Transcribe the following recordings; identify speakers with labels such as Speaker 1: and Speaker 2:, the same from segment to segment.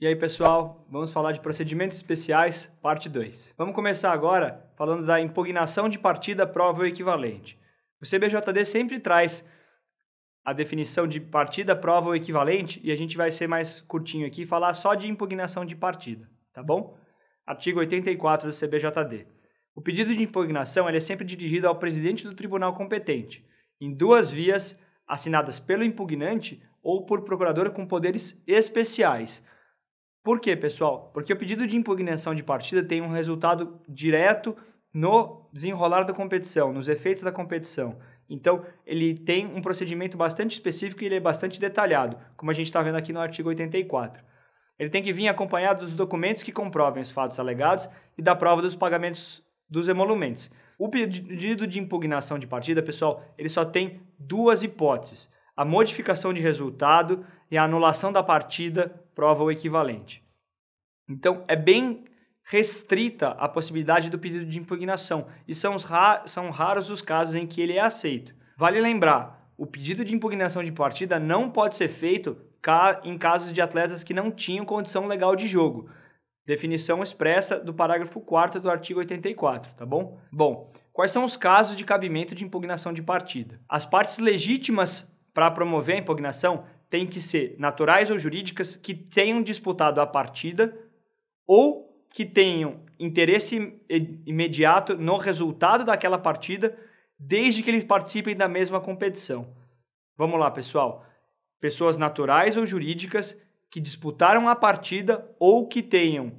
Speaker 1: E aí, pessoal, vamos falar de procedimentos especiais, parte 2. Vamos começar agora falando da impugnação de partida, prova ou equivalente. O CBJD sempre traz a definição de partida, prova ou equivalente e a gente vai ser mais curtinho aqui falar só de impugnação de partida, tá bom? Artigo 84 do CBJD. O pedido de impugnação é sempre dirigido ao presidente do tribunal competente, em duas vias assinadas pelo impugnante ou por procurador com poderes especiais – por quê, pessoal? Porque o pedido de impugnação de partida tem um resultado direto no desenrolar da competição, nos efeitos da competição. Então, ele tem um procedimento bastante específico e ele é bastante detalhado, como a gente está vendo aqui no artigo 84. Ele tem que vir acompanhado dos documentos que comprovem os fatos alegados e da prova dos pagamentos dos emolumentos. O pedido de impugnação de partida, pessoal, ele só tem duas hipóteses: a modificação de resultado e a anulação da partida prova o equivalente. Então, é bem restrita a possibilidade do pedido de impugnação e são, ra são raros os casos em que ele é aceito. Vale lembrar, o pedido de impugnação de partida não pode ser feito ca em casos de atletas que não tinham condição legal de jogo. Definição expressa do parágrafo 4 do artigo 84, tá bom? Bom, quais são os casos de cabimento de impugnação de partida? As partes legítimas para promover a impugnação têm que ser naturais ou jurídicas que tenham disputado a partida ou que tenham interesse imediato no resultado daquela partida, desde que eles participem da mesma competição. Vamos lá, pessoal. Pessoas naturais ou jurídicas que disputaram a partida ou que tenham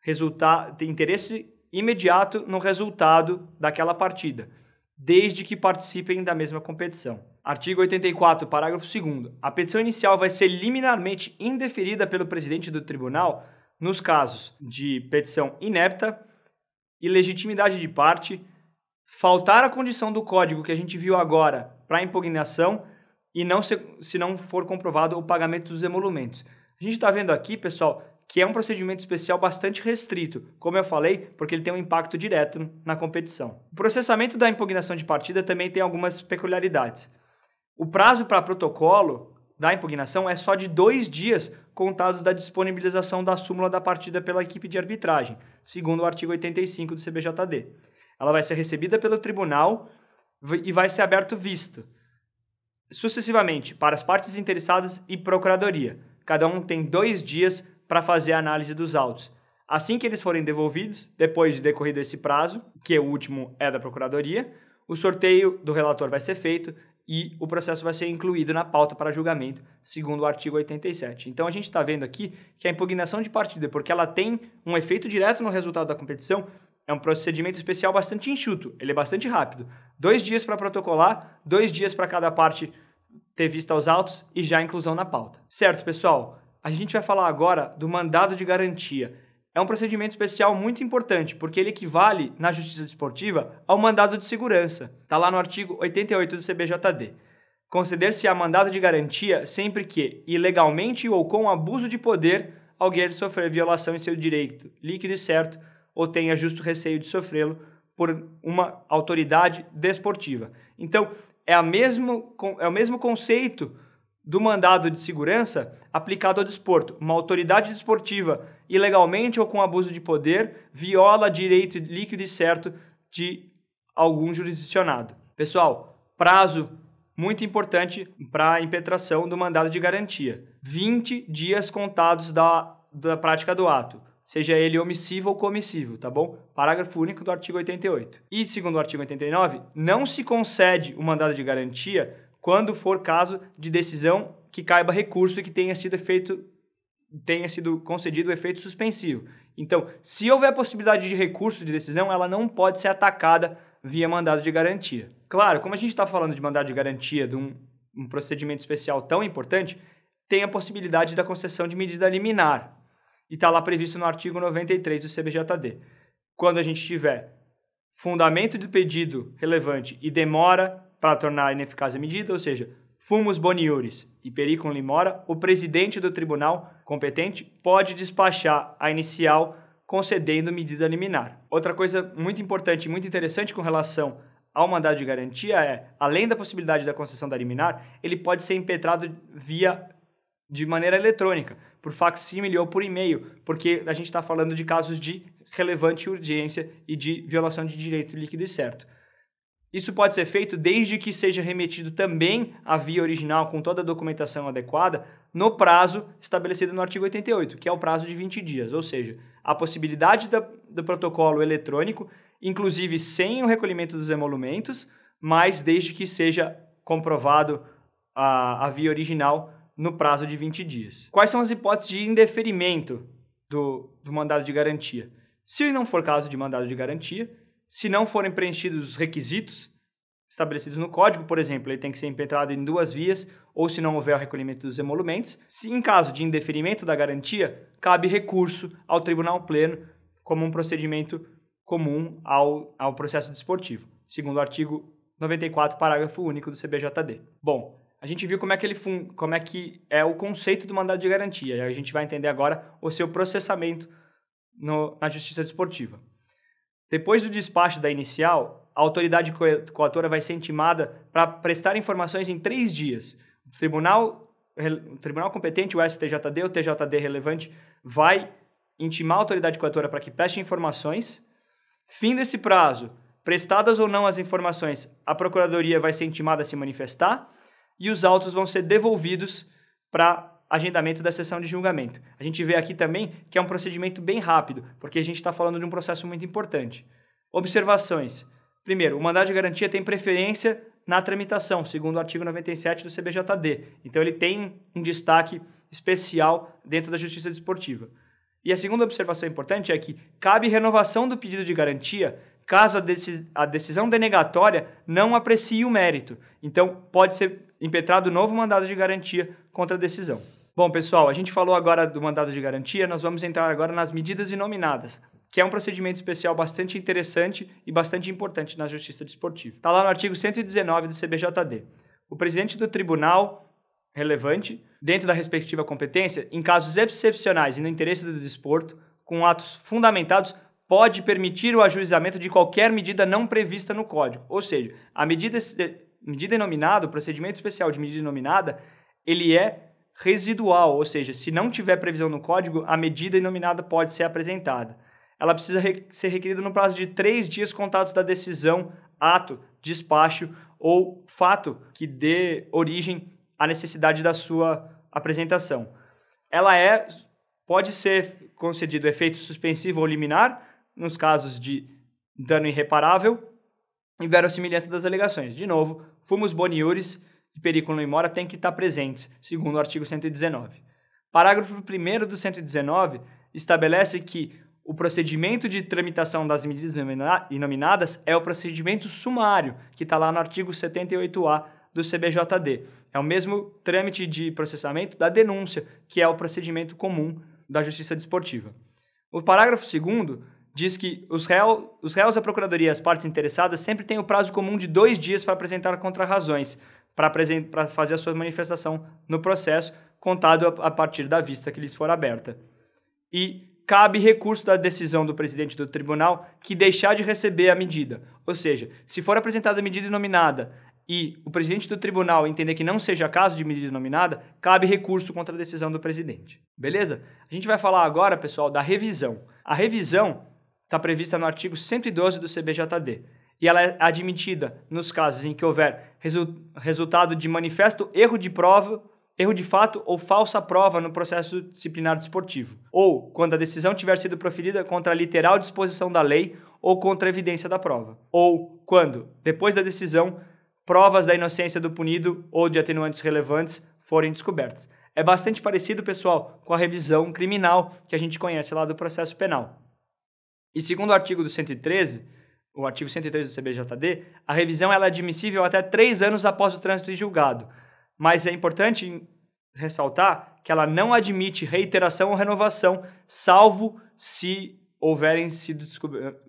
Speaker 1: resultado interesse imediato no resultado daquela partida desde que participem da mesma competição. Artigo 84, parágrafo 2. A petição inicial vai ser liminarmente indeferida pelo presidente do tribunal nos casos de petição inepta, ilegitimidade de parte, faltar a condição do código que a gente viu agora para impugnação e não se, se não for comprovado o pagamento dos emolumentos. A gente está vendo aqui, pessoal, que é um procedimento especial bastante restrito, como eu falei, porque ele tem um impacto direto na competição. O processamento da impugnação de partida também tem algumas peculiaridades. O prazo para protocolo da impugnação é só de dois dias contados da disponibilização da súmula da partida pela equipe de arbitragem, segundo o artigo 85 do CBJD. Ela vai ser recebida pelo tribunal e vai ser aberto visto, sucessivamente, para as partes interessadas e procuradoria. Cada um tem dois dias para fazer a análise dos autos. Assim que eles forem devolvidos, depois de decorrido esse prazo, que é o último é da Procuradoria, o sorteio do relator vai ser feito e o processo vai ser incluído na pauta para julgamento, segundo o artigo 87. Então a gente está vendo aqui que a impugnação de partida, porque ela tem um efeito direto no resultado da competição, é um procedimento especial bastante enxuto, ele é bastante rápido. Dois dias para protocolar, dois dias para cada parte ter vista aos autos e já inclusão na pauta. Certo, pessoal? A gente vai falar agora do mandado de garantia. É um procedimento especial muito importante, porque ele equivale, na justiça desportiva, ao mandado de segurança. Está lá no artigo 88 do CBJD. Conceder-se-á mandado de garantia sempre que, ilegalmente ou com abuso de poder, alguém sofrer violação em seu direito líquido e certo ou tenha justo receio de sofrê-lo por uma autoridade desportiva. Então, é, a mesmo, é o mesmo conceito do mandado de segurança aplicado ao desporto. Uma autoridade desportiva, ilegalmente ou com abuso de poder, viola direito líquido e certo de algum jurisdicionado. Pessoal, prazo muito importante para a impetração do mandado de garantia. 20 dias contados da, da prática do ato, seja ele omissivo ou comissivo, tá bom? Parágrafo único do artigo 88. E segundo o artigo 89, não se concede o mandado de garantia quando for caso de decisão que caiba recurso e que tenha sido feito tenha sido concedido o efeito suspensivo. Então, se houver possibilidade de recurso de decisão, ela não pode ser atacada via mandado de garantia. Claro, como a gente está falando de mandado de garantia de um, um procedimento especial tão importante, tem a possibilidade da concessão de medida liminar, e está lá previsto no artigo 93 do CBJD. Quando a gente tiver fundamento do pedido relevante e demora para tornar ineficaz a medida, ou seja, fumus boniuris e periculum limora, o presidente do tribunal competente pode despachar a inicial concedendo medida liminar. Outra coisa muito importante e muito interessante com relação ao mandado de garantia é, além da possibilidade da concessão da liminar, ele pode ser impetrado via de maneira eletrônica, por facsímile ou por e-mail, porque a gente está falando de casos de relevante urgência e de violação de direito líquido e certo. Isso pode ser feito desde que seja remetido também à via original com toda a documentação adequada no prazo estabelecido no artigo 88, que é o prazo de 20 dias, ou seja, a possibilidade do protocolo eletrônico, inclusive sem o recolhimento dos emolumentos, mas desde que seja comprovado a, a via original no prazo de 20 dias. Quais são as hipóteses de indeferimento do, do mandado de garantia? Se não for caso de mandado de garantia, se não forem preenchidos os requisitos estabelecidos no código, por exemplo, ele tem que ser impetrado em duas vias ou se não houver o recolhimento dos emolumentos. Se em caso de indeferimento da garantia, cabe recurso ao Tribunal Pleno como um procedimento comum ao, ao processo desportivo, segundo o artigo 94, parágrafo único do CBJD. Bom, a gente viu como é que ele fun como é que é o conceito do mandado de garantia, e a gente vai entender agora o seu processamento no, na justiça desportiva. Depois do despacho da inicial, a autoridade coatora vai ser intimada para prestar informações em três dias. O tribunal, o tribunal competente, o STJD, o TJD relevante, vai intimar a autoridade coatora para que preste informações. Fim desse prazo, prestadas ou não as informações, a procuradoria vai ser intimada a se manifestar e os autos vão ser devolvidos para agendamento da sessão de julgamento. A gente vê aqui também que é um procedimento bem rápido, porque a gente está falando de um processo muito importante. Observações. Primeiro, o mandado de garantia tem preferência na tramitação, segundo o artigo 97 do CBJD. Então, ele tem um destaque especial dentro da justiça desportiva. E a segunda observação importante é que cabe renovação do pedido de garantia caso a, decisão denegatória não aprecie o mérito. Então, pode ser impetrado novo mandado de garantia contra a decisão. Bom, pessoal, a gente falou agora do mandado de garantia, nós vamos entrar agora nas medidas inominadas, que é um procedimento especial bastante interessante e bastante importante na justiça desportiva. Está lá no artigo 119 do CBJD. O presidente do tribunal relevante, dentro da respectiva competência, em casos excepcionais e no interesse do desporto, com atos fundamentados, pode permitir o ajuizamento de qualquer medida não prevista no Código. Ou seja, a medida, medida nominada, o procedimento especial de medida inominada, ele é residual, ou seja, se não tiver previsão no código, a medida inominada pode ser apresentada. Ela precisa re ser requerida no prazo de três dias contados da decisão, ato, despacho ou fato que dê origem à necessidade da sua apresentação. Ela é pode ser concedido efeito suspensivo ou liminar nos casos de dano irreparável e verossimilhança das alegações. De novo, fomos boniuris de perículo e mora têm que estar presentes, segundo o artigo 119. Parágrafo 1 do 119 estabelece que o procedimento de tramitação das medidas inominadas é o procedimento sumário, que está lá no artigo 78A do CBJD. É o mesmo trâmite de processamento da denúncia, que é o procedimento comum da justiça desportiva. O parágrafo 2 diz que os, réu, os réus, a procuradoria e as partes interessadas sempre têm o prazo comum de dois dias para apresentar contrarrazões para fazer a sua manifestação no processo, contado a, a partir da vista que lhes for aberta. E cabe recurso da decisão do presidente do tribunal que deixar de receber a medida. Ou seja, se for apresentada a medida nominada e o presidente do tribunal entender que não seja caso de medida nominada, cabe recurso contra a decisão do presidente. Beleza? A gente vai falar agora, pessoal, da revisão. A revisão está prevista no artigo 112 do CBJD e ela é admitida nos casos em que houver resu resultado de manifesto erro de prova, erro de fato ou falsa prova no processo disciplinar desportivo, ou quando a decisão tiver sido proferida contra a literal disposição da lei ou contra a evidência da prova, ou quando, depois da decisão, provas da inocência do punido ou de atenuantes relevantes forem descobertas. É bastante parecido, pessoal, com a revisão criminal que a gente conhece lá do processo penal. E segundo o artigo do 113, o artigo 103 do CBJD, a revisão ela é admissível até três anos após o trânsito em julgado. Mas é importante ressaltar que ela não admite reiteração ou renovação, salvo se houverem sido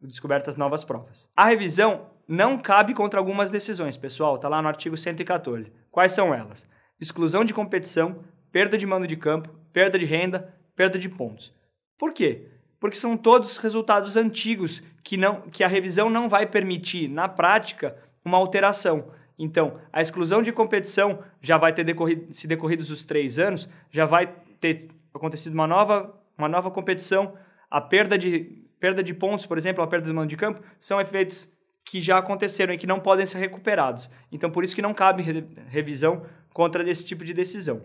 Speaker 1: descobertas novas provas. A revisão não cabe contra algumas decisões, pessoal, está lá no artigo 114. Quais são elas? Exclusão de competição, perda de mando de campo, perda de renda, perda de pontos. Por quê? porque são todos resultados antigos que, não, que a revisão não vai permitir, na prática, uma alteração. Então, a exclusão de competição já vai ter decorrido, se decorridos os três anos, já vai ter acontecido uma nova, uma nova competição, a perda de, perda de pontos, por exemplo, a perda de mando de campo, são efeitos que já aconteceram e que não podem ser recuperados. Então, por isso que não cabe re revisão contra esse tipo de decisão.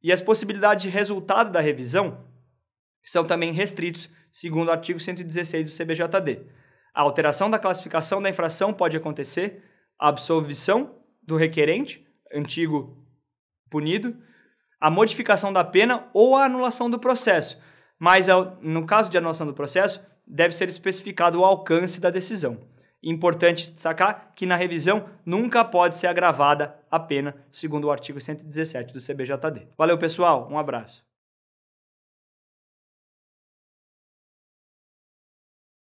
Speaker 1: E as possibilidades de resultado da revisão são também restritos, segundo o artigo 116 do CBJD. A alteração da classificação da infração pode acontecer, a absolvição do requerente, antigo punido, a modificação da pena ou a anulação do processo. Mas, no caso de anulação do processo, deve ser especificado o alcance da decisão. Importante destacar que na revisão nunca pode ser agravada a pena, segundo o artigo 117 do CBJD. Valeu, pessoal, um abraço.